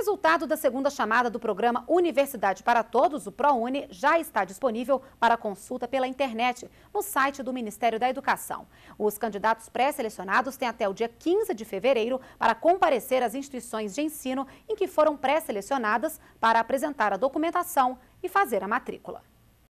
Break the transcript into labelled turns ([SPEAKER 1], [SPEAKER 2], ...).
[SPEAKER 1] resultado da segunda chamada do programa Universidade para Todos, o ProUni, já está disponível para consulta pela internet no site do Ministério da Educação. Os candidatos pré-selecionados têm até o dia 15 de fevereiro para comparecer às instituições de ensino em que foram pré-selecionadas para apresentar a documentação e fazer a matrícula.